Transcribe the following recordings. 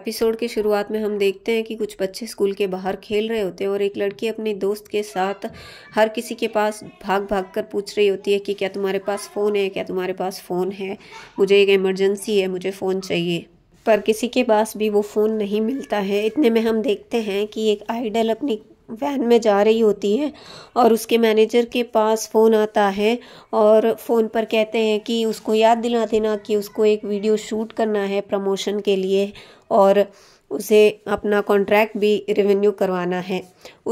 episode की शुरुआत में हम देखते हैं कि कुछ बच्चे स्कूल के बाहर खेल रहे होते हैं और एक लड़की अपने दोस्त के साथ हर किसी के पास भाग भाग कर पूछ रही होती है कि क्या तुम्हारे पास फ़ोन है क्या तुम्हारे पास फ़ोन है मुझे एक इमरजेंसी है मुझे फ़ोन चाहिए पर किसी के पास भी वो फ़ोन नहीं मिलता है इतने में हम देखते हैं कि एक आइडल अपनी वैन में जा रही होती है और उसके मैनेजर के पास फ़ोन आता है और फ़ोन पर कहते हैं कि उसको याद दिला देना कि उसको एक वीडियो शूट करना है प्रमोशन के लिए और उसे अपना कॉन्ट्रैक्ट भी रिवेन्यू करवाना है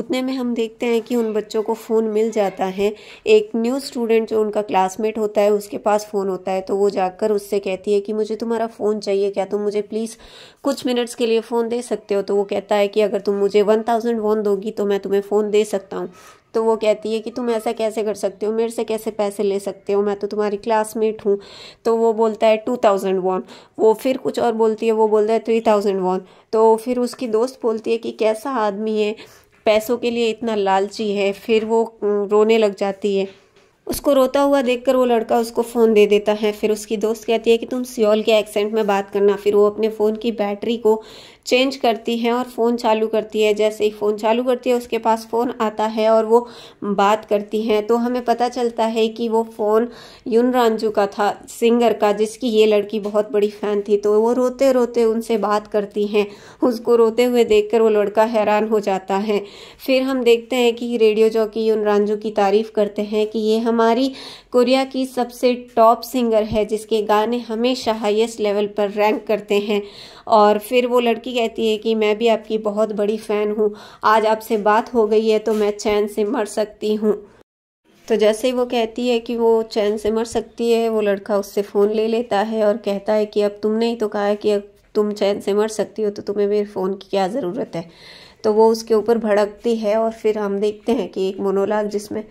उतने में हम देखते हैं कि उन बच्चों को फ़ोन मिल जाता है एक न्यू स्टूडेंट जो उनका क्लासमेट होता है उसके पास फ़ोन होता है तो वो जाकर उससे कहती है कि मुझे तुम्हारा फ़ोन चाहिए क्या तुम मुझे प्लीज़ कुछ मिनट्स के लिए फ़ोन दे सकते हो तो वो कहता है कि अगर तुम मुझे वन थाउजेंड दोगी तो मैं तुम्हें फ़ोन दे सकता हूँ तो वो कहती है कि तुम ऐसा कैसे कर सकते हो मेरे से कैसे पैसे ले सकते हो मैं तो तुम्हारी क्लासमेट हूँ तो वो बोलता है टू थाउजेंड वन वो फिर कुछ और बोलती है वो बोलता है थ्री थाउजेंड वन तो फिर उसकी दोस्त बोलती है कि कैसा आदमी है पैसों के लिए इतना लालची है फिर वो रोने लग जाती है उसको रोता हुआ देखकर वो लड़का उसको फ़ोन दे देता है फिर उसकी दोस्त कहती है कि तुम सियोल के एक्सेंट में बात करना फिर वो अपने फ़ोन की बैटरी को चेंज करती है और फ़ोन चालू करती है जैसे ही फ़ोन चालू करती है उसके पास फ़ोन आता है और वो बात करती हैं तो हमें पता चलता है कि वो फ़ोन यून रांजू का था सिंगर का जिसकी ये लड़की बहुत बड़ी फ़ैन थी तो वो रोते रोते उनसे बात करती हैं उसको रोते हुए देख वो लड़का हैरान हो जाता है फिर हम देखते हैं कि रेडियो जॉकी यून रांजू की तारीफ़ करते हैं कि ये हम हमारी कोरिया की सबसे टॉप सिंगर है जिसके गाने हमेशा हाईएस्ट लेवल पर रैंक करते हैं और फिर वो लड़की कहती है कि मैं भी आपकी बहुत बड़ी फ़ैन हूँ आज आपसे बात हो गई है तो मैं चैन से मर सकती हूँ तो जैसे ही वो कहती है कि वो चैन से मर सकती है वो लड़का उससे फ़ोन ले लेता है और कहता है कि अब तुमने ही तो कहा है कि अब तुम चैन से मर सकती हो तो तुम्हें मेरे फ़ोन की क्या ज़रूरत है तो वो उसके ऊपर भड़कती है और फिर हम देखते हैं कि एक मोनोलाग जिसमें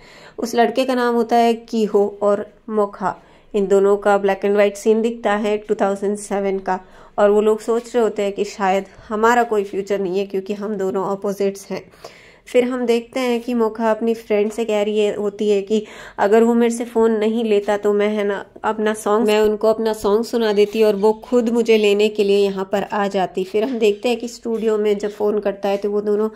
उस लड़के का नाम होता है कीहो और मोखा इन दोनों का ब्लैक एंड वाइट सीन दिखता है 2007 का और वो लोग सोच रहे होते हैं कि शायद हमारा कोई फ्यूचर नहीं है क्योंकि हम दोनों अपोजिट्स हैं फिर हम देखते हैं कि मोखा अपनी फ्रेंड से कह रही है होती है कि अगर वो मेरे से फ़ोन नहीं लेता तो मैं है ना अपना सॉन्ग मैं उनको अपना सॉन्ग सुना देती और वो खुद मुझे लेने के लिए यहाँ पर आ जाती फिर हम देखते हैं कि स्टूडियो में जब फ़ोन करता है तो वो दोनों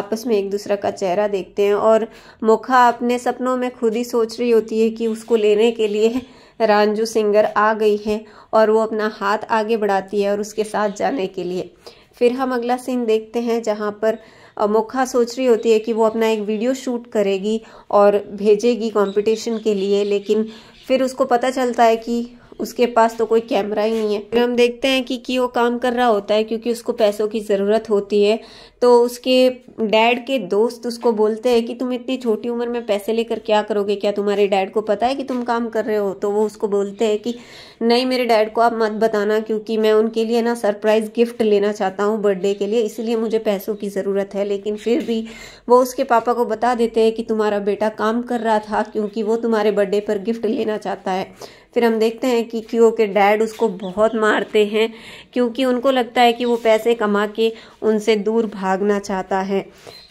आपस में एक दूसरा का चेहरा देखते हैं और मोखा अपने सपनों में खुद ही सोच रही होती है कि उसको लेने के लिए रानजू सिंगर आ गई है और वो अपना हाथ आगे बढ़ाती है और उसके साथ जाने के लिए फिर हम अगला सीन देखते हैं जहाँ पर मुखा सोच रही होती है कि वो अपना एक वीडियो शूट करेगी और भेजेगी कंपटीशन के लिए लेकिन फिर उसको पता चलता है कि उसके पास तो कोई कैमरा ही नहीं है फिर हम देखते हैं कि वो काम कर रहा होता है क्योंकि उसको पैसों की ज़रूरत होती है तो उसके डैड के दोस्त उसको बोलते हैं कि तुम इतनी छोटी उम्र में पैसे लेकर क्या करोगे क्या तुम्हारे डैड को पता है कि तुम काम कर रहे हो तो वो उसको बोलते हैं कि नहीं मेरे डैड को आप मत बताना क्योंकि मैं उनके लिए ना सरप्राइज़ गिफ्ट लेना चाहता हूँ बर्थडे के लिए इसलिए मुझे पैसों की ज़रूरत है लेकिन फिर भी वो उसके पापा को बता देते हैं कि तुम्हारा बेटा काम कर रहा था क्योंकि वो तुम्हारे बर्थडे पर गिफ्ट लेना चाहता है फिर हम देखते हैं कि क्यों के डैड उसको बहुत मारते हैं क्योंकि उनको लगता है कि वो पैसे कमा के उनसे दूर भागना चाहता है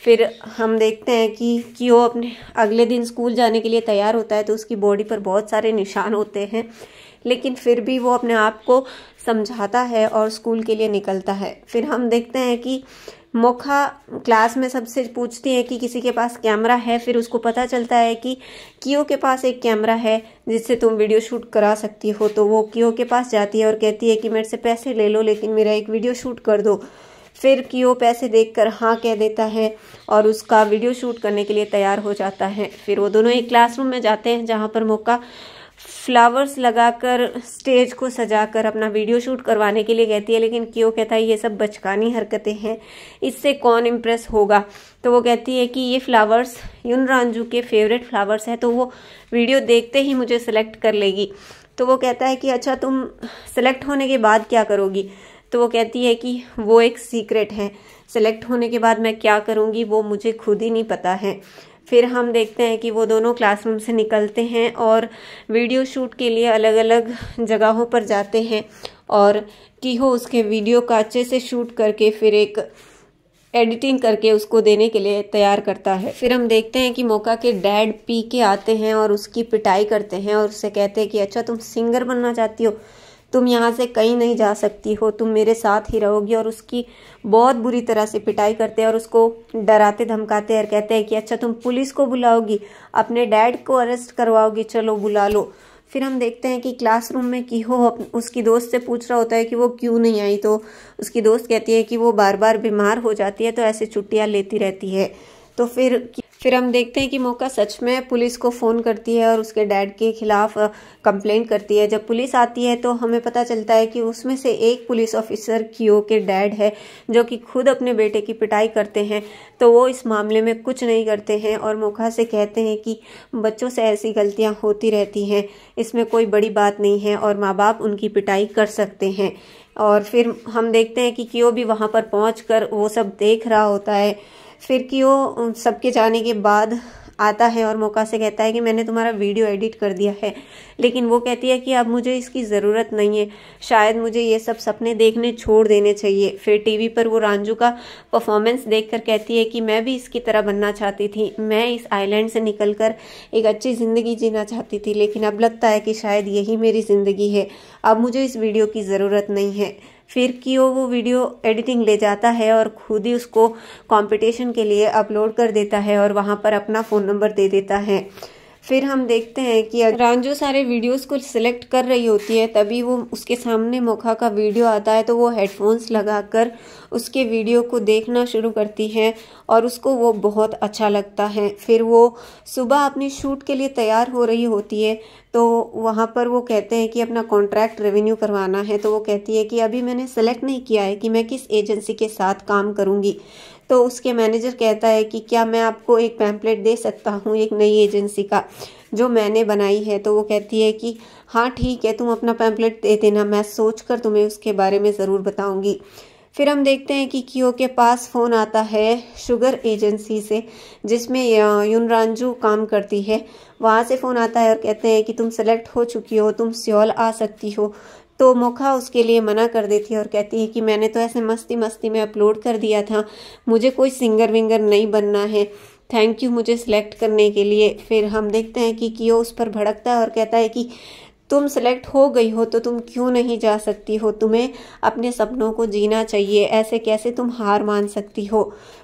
फिर हम देखते हैं कि क्यों अपने अगले दिन स्कूल जाने के लिए तैयार होता है तो उसकी बॉडी पर बहुत सारे निशान होते हैं लेकिन फिर भी वो अपने आप को समझाता है और स्कूल के लिए निकलता है फिर हम देखते हैं कि मोखा क्लास में सबसे पूछती है कि किसी के पास कैमरा है फिर उसको पता चलता है कि कियो के पास एक कैमरा है जिससे तुम वीडियो शूट करा सकती हो तो वो कियो के पास जाती है और कहती है कि मेरे से पैसे ले लो लेकिन मेरा एक वीडियो शूट कर दो फिर कियो पैसे देखकर हाँ कह देता है और उसका वीडियो शूट करने के लिए तैयार हो जाता है फिर वो दोनों एक क्लासरूम में जाते हैं जहाँ पर मौका फ्लावर्स लगाकर स्टेज को सजाकर अपना वीडियो शूट करवाने के लिए कहती है लेकिन क्यों कहता है ये सब बचकानी हरकतें हैं इससे कौन इम्प्रेस होगा तो वो कहती है कि ये फ्लावर्स यून रानजू के फेवरेट फ्लावर्स हैं तो वो वीडियो देखते ही मुझे सेलेक्ट कर लेगी तो वो कहता है कि अच्छा तुम सेलेक्ट होने के बाद क्या करोगी तो वो कहती है कि वो एक सीक्रेट है सेलेक्ट होने के बाद मैं क्या करूँगी वो मुझे खुद ही नहीं पता है फिर हम देखते हैं कि वो दोनों क्लासरूम से निकलते हैं और वीडियो शूट के लिए अलग अलग जगहों पर जाते हैं और की हो उसके वीडियो का अच्छे से शूट करके फिर एक एडिटिंग करके उसको देने के लिए तैयार करता है फिर हम देखते हैं कि मौका के डैड पी के आते हैं और उसकी पिटाई करते हैं और उससे कहते हैं कि अच्छा तुम सिंगर बनना चाहती हो तुम यहाँ से कहीं नहीं जा सकती हो तुम मेरे साथ ही रहोगी और उसकी बहुत बुरी तरह से पिटाई करते हैं और उसको डराते धमकाते हैं और कहते हैं कि अच्छा तुम पुलिस को बुलाओगी अपने डैड को अरेस्ट करवाओगी चलो बुला लो फिर हम देखते हैं कि क्लासरूम में की हो उसकी दोस्त से पूछ रहा होता है कि वो क्यों नहीं आई तो उसकी दोस्त कहती है कि वो बार बार बीमार हो जाती है तो ऐसे छुट्टियाँ लेती रहती है तो फिर फिर हम देखते हैं कि मौका सच में पुलिस को फ़ोन करती है और उसके डैड के खिलाफ कंप्लेंट करती है जब पुलिस आती है तो हमें पता चलता है कि उसमें से एक पुलिस ऑफिसर कियो के डैड है जो कि खुद अपने बेटे की पिटाई करते हैं तो वो इस मामले में कुछ नहीं करते हैं और मौका से कहते हैं कि बच्चों से ऐसी गलतियाँ होती रहती हैं इसमें कोई बड़ी बात नहीं है और माँ बाप उनकी पिटाई कर सकते हैं और फिर हम देखते हैं कि क्यों भी वहाँ पर पहुँच वो सब देख रहा होता है फिर कि वो सबके जाने के बाद आता है और मौका से कहता है कि मैंने तुम्हारा वीडियो एडिट कर दिया है लेकिन वो कहती है कि अब मुझे इसकी ज़रूरत नहीं है शायद मुझे ये सब सपने देखने छोड़ देने चाहिए फिर टीवी पर वो रांझू का परफॉर्मेंस देखकर कहती है कि मैं भी इसकी तरह बनना चाहती थी मैं इस आइलैंड से निकल कर एक अच्छी ज़िंदगी जीना चाहती थी लेकिन अब लगता है कि शायद यही मेरी ज़िंदगी है अब मुझे इस वीडियो की ज़रूरत नहीं है फिर कि वो वीडियो एडिटिंग ले जाता है और खुद ही उसको कंपटीशन के लिए अपलोड कर देता है और वहाँ पर अपना फ़ोन नंबर दे देता है फिर हम देखते हैं कि रांझो सारे वीडियोस को सिलेक्ट कर रही होती है तभी वो उसके सामने मोखा का वीडियो आता है तो वो हेडफोन्स लगाकर उसके वीडियो को देखना शुरू करती है और उसको वो बहुत अच्छा लगता है फिर वो सुबह अपनी शूट के लिए तैयार हो रही होती है तो वहाँ पर वो कहते हैं कि अपना कॉन्ट्रैक्ट रेवेन्यू करवाना है तो वो कहती है कि अभी मैंने सेलेक्ट नहीं किया है कि मैं किस एजेंसी के साथ काम करूँगी तो उसके मैनेजर कहता है कि क्या मैं आपको एक पैम्पलेट दे सकता हूँ एक नई एजेंसी का जो मैंने बनाई है तो वो कहती है कि हाँ ठीक है तुम अपना पैम्पलेट दे देना मैं सोच कर तुम्हें उसके बारे में ज़रूर बताऊँगी फिर हम देखते हैं कि कियो के पास फ़ोन आता है शुगर एजेंसी से जिसमें यूनरांजू काम करती है वहाँ से फ़ोन आता है और कहते हैं कि तुम सेलेक्ट हो चुकी हो तुम सियोल आ सकती हो तो मोखा उसके लिए मना कर देती है और कहती है कि मैंने तो ऐसे मस्ती मस्ती में अपलोड कर दिया था मुझे कोई सिंगर विंगर नहीं बनना है थैंक यू मुझे सिलेक्ट करने के लिए फिर हम देखते हैं कि कियो उस पर भड़कता है और कहता है कि तुम सेलेक्ट हो गई हो तो तुम क्यों नहीं जा सकती हो तुम्हें अपने सपनों को जीना चाहिए ऐसे कैसे तुम हार मान सकती हो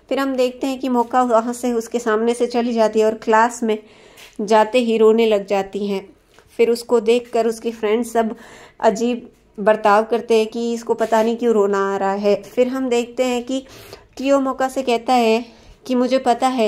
फिर हम देखते हैं कि मौका वहाँ से उसके सामने से चली जाती है और क्लास में जाते ही रोने लग जाती हैं फिर उसको देखकर उसकी फ्रेंड्स सब अजीब बर्ताव करते हैं कि इसको पता नहीं क्यों रोना आ रहा है फिर हम देखते हैं कि क्यों मौका से कहता है कि मुझे पता है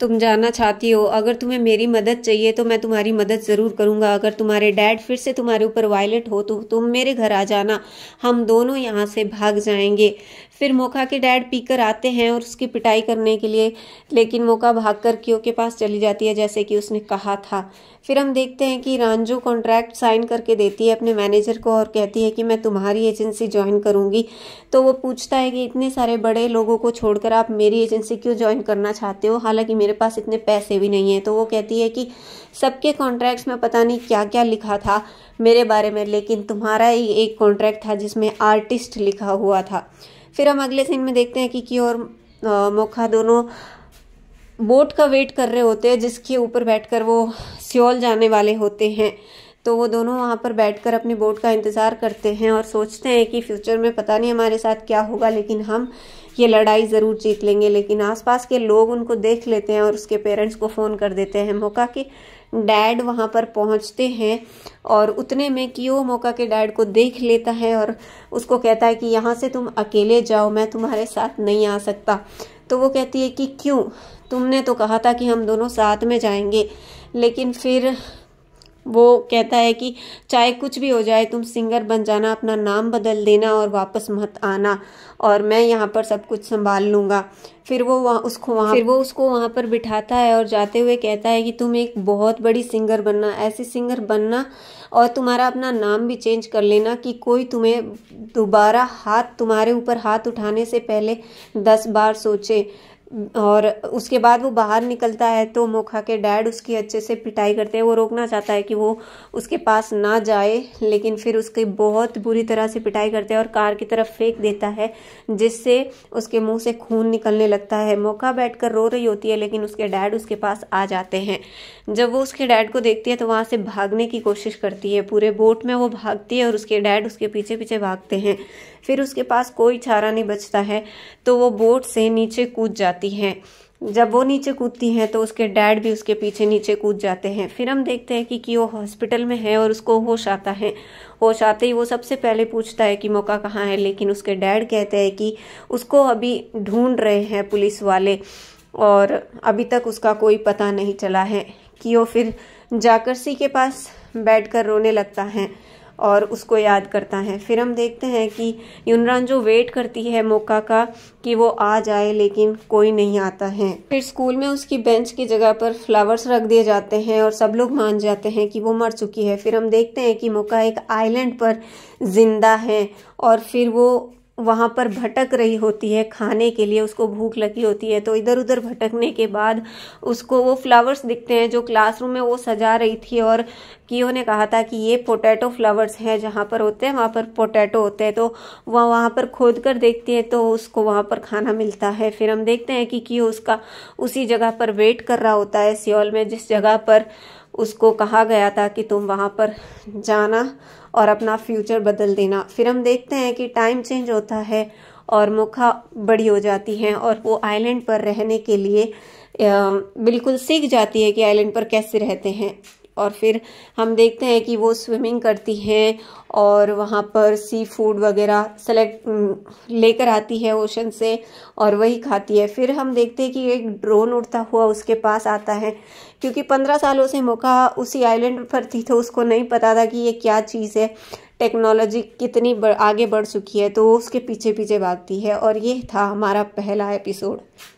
तुम जाना चाहती हो अगर तुम्हें मेरी मदद चाहिए तो मैं तुम्हारी मदद ज़रूर करूँगा अगर तुम्हारे डैड फिर से तुम्हारे ऊपर वायलेट हो तो तुम मेरे घर आ जाना हम दोनों यहाँ से भाग जाएंगे फिर मोखा के डैड पीकर आते हैं और उसकी पिटाई करने के लिए लेकिन मोखा भागकर कियो के पास चली जाती है जैसे कि उसने कहा था फिर हम देखते हैं कि रांझू कॉन्ट्रैक्ट साइन करके देती है अपने मैनेजर को और कहती है कि मैं तुम्हारी एजेंसी ज्वाइन करूँगी तो वो पूछता है कि इतने सारे बड़े लोगों को छोड़कर आप मेरी एजेंसी क्यों ज्वाइन करना चाहते हो हालांकि मेरे पास इतने पैसे भी नहीं हैं तो वो कहती है कि सबके कॉन्ट्रैक्ट्स में पता नहीं क्या क्या लिखा था मेरे बारे में लेकिन तुम्हारा ही एक कॉन्ट्रैक्ट था जिसमें आर्टिस्ट लिखा हुआ था फिर हम अगले सीन में देखते हैं किकी और मोखा दोनों बोट का वेट कर रहे होते हैं जिसके ऊपर बैठकर वो सियोल जाने वाले होते हैं तो वो दोनों वहाँ पर बैठकर अपनी बोट का इंतज़ार करते हैं और सोचते हैं कि फ्यूचर में पता नहीं हमारे साथ क्या होगा लेकिन हम ये लड़ाई ज़रूर जीत लेंगे लेकिन आसपास के लोग उनको देख लेते हैं और उसके पेरेंट्स को फ़ोन कर देते हैं मौका कि डैड वहाँ पर पहुँचते हैं और उतने में वो मौका के डैड को देख लेता है और उसको कहता है कि यहाँ से तुम अकेले जाओ मैं तुम्हारे साथ नहीं आ सकता तो वो कहती है कि क्यों तुमने तो कहा था कि हम दोनों साथ में जाएंगे लेकिन फिर वो कहता है कि चाहे कुछ भी हो जाए तुम सिंगर बन जाना अपना नाम बदल देना और वापस मत आना और मैं यहाँ पर सब कुछ संभाल लूँगा फिर वो वहाँ उसको वहाँ फिर वो उसको वहाँ पर बिठाता है और जाते हुए कहता है कि तुम एक बहुत बड़ी सिंगर बनना ऐसी सिंगर बनना और तुम्हारा अपना नाम भी चेंज कर लेना कि कोई तुम्हें दोबारा हाथ तुम्हारे ऊपर हाथ उठाने से पहले दस बार सोचे और उसके बाद वो बाहर निकलता है तो मोखा के डैड उसकी अच्छे से पिटाई करते हैं वो रोकना चाहता है कि वो उसके पास ना जाए लेकिन फिर उसकी बहुत बुरी तरह से पिटाई करते हैं और कार की तरफ फेंक देता है जिससे उसके मुंह से खून निकलने लगता है मोखा बैठकर रो रही होती है लेकिन उसके डैड उसके पास आ जाते हैं जब वो उसके डैड को देखती है तो वहाँ से भागने की कोशिश करती है पूरे बोट में वो भागती है और उसके डैड उसके पीछे पीछे भागते हैं फिर उसके पास कोई चारा नहीं बचता है तो वो बोट से नीचे कूद जाती जाती हैं जब वो नीचे कूदती हैं तो उसके डैड भी उसके पीछे नीचे कूद जाते हैं फिर हम देखते हैं कि क्यों हॉस्पिटल में है और उसको होश आता है होश आते ही वो सबसे पहले पूछता है कि मौका कहाँ है लेकिन उसके डैड कहते हैं कि उसको अभी ढूंढ रहे हैं पुलिस वाले और अभी तक उसका कोई पता नहीं चला है कि वो फिर जाकरसी के पास बैठ रोने लगता है और उसको याद करता है फिर हम देखते हैं कि यूनरान जो वेट करती है मौका का कि वो आ जाए लेकिन कोई नहीं आता है फिर स्कूल में उसकी बेंच की जगह पर फ्लावर्स रख दिए जाते हैं और सब लोग मान जाते हैं कि वो मर चुकी है फिर हम देखते हैं कि मौका एक आइलैंड पर जिंदा है और फिर वो वहाँ पर भटक रही होती है खाने के लिए उसको भूख लगी होती है तो इधर उधर भटकने के बाद उसको वो फ्लावर्स दिखते हैं जो क्लासरूम में वो सजा रही थी और कियो ने कहा था कि ये पोटैटो फ्लावर्स हैं जहाँ पर होते हैं वहाँ पर पोटैटो होते हैं तो वह वहाँ पर खोद कर देखती है तो उसको वहाँ पर खाना मिलता है फिर हम देखते हैं कि कियो उसका उसी जगह पर वेट कर रहा होता है सियोल में जिस जगह पर उसको कहा गया था कि तुम वहाँ पर जाना और अपना फ्यूचर बदल देना फिर हम देखते हैं कि टाइम चेंज होता है और मुखा बड़ी हो जाती हैं और वो आइलैंड पर रहने के लिए बिल्कुल सीख जाती है कि आइलैंड पर कैसे रहते हैं और फिर हम देखते हैं कि वो स्विमिंग करती हैं और वहाँ पर सी फूड वगैरह सेलेक्ट लेकर आती है ओशन से और वही खाती है फिर हम देखते हैं कि एक ड्रोन उड़ता हुआ उसके पास आता है क्योंकि पंद्रह सालों से मौका उसी आइलैंड पर थी तो उसको नहीं पता था कि ये क्या चीज़ है टेक्नोलॉजी कितनी आगे बढ़ चुकी है तो उसके पीछे पीछे भागती है और ये था हमारा पहला एपिसोड